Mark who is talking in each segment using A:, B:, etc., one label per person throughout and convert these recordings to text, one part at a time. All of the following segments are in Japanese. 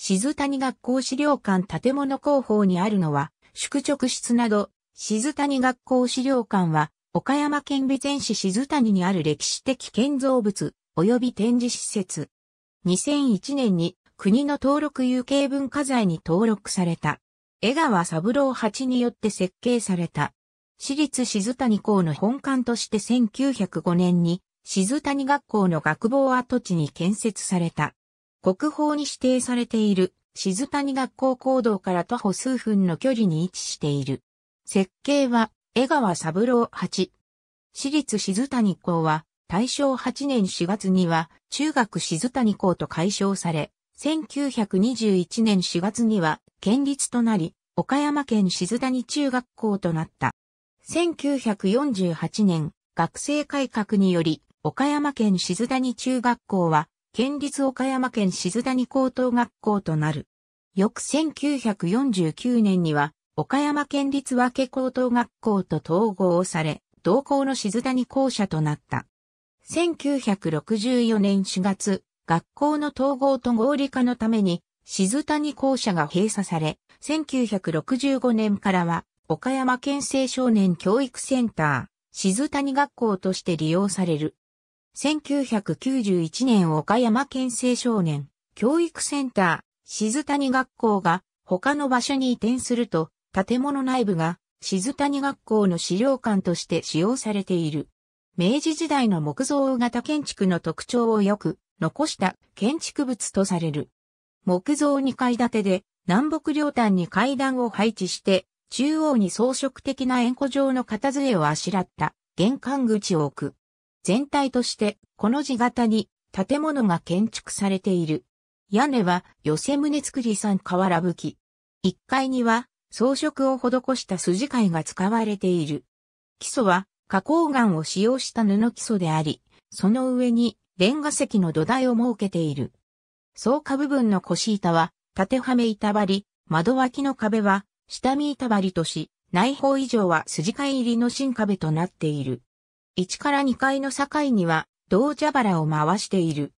A: 静谷学校資料館建物広報にあるのは、宿直室など、静谷学校資料館は、岡山県備前市静谷にある歴史的建造物、及び展示施設。2001年に国の登録有形文化財に登録された。江川三郎八によって設計された。私立静谷校の本館として1905年に静谷学校の学房跡地に建設された。国宝に指定されている静谷学校講堂から徒歩数分の距離に位置している。設計は江川三郎八。私立静谷校は大正8年4月には中学静谷校と解消され、1921年4月には県立となり、岡山県静谷中学校となった。1948年、学生改革により、岡山県静谷中学校は県立岡山県静谷高等学校となる。翌1949年には、岡山県立和け高等学校と統合され、同校の静谷校舎となった。1964年4月、学校の統合と合理化のために、静谷校舎が閉鎖され、1965年からは、岡山県青少年教育センター、静谷学校として利用される。1991年岡山県青少年教育センター静谷学校が他の場所に移転すると建物内部が静谷学校の資料館として使用されている。明治時代の木造型建築の特徴をよく残した建築物とされる。木造2階建てで南北両端に階段を配置して中央に装飾的な円弧状の片杖をあしらった玄関口を置く。全体として、この字型に建物が建築されている。屋根は、寄棟造り三瓦葺き。1階には、装飾を施した筋貝が使われている。基礎は、花崗岩を使用した布基礎であり、その上に、レンガ石の土台を設けている。倉庫部分の腰板は、縦はめ板張り、窓脇の壁は、下見板張りとし、内包以上は筋貝入りの新壁となっている。1から2階の境には、道蛇腹を回している。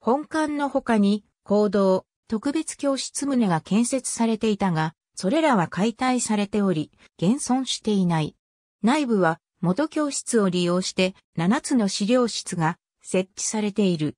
A: 本館の他に、行動、特別教室棟が建設されていたが、それらは解体されており、現存していない。内部は、元教室を利用して、7つの資料室が設置されている。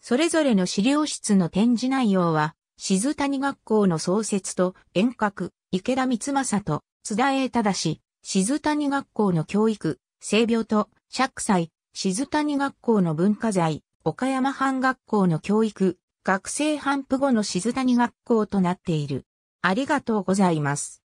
A: それぞれの資料室の展示内容は、静谷学校の創設と遠隔、池田光正と津田栄忠、静谷学校の教育、性病と釈祭、静谷学校の文化財、岡山藩学校の教育、学生反復後の静谷学校となっている。ありがとうございます。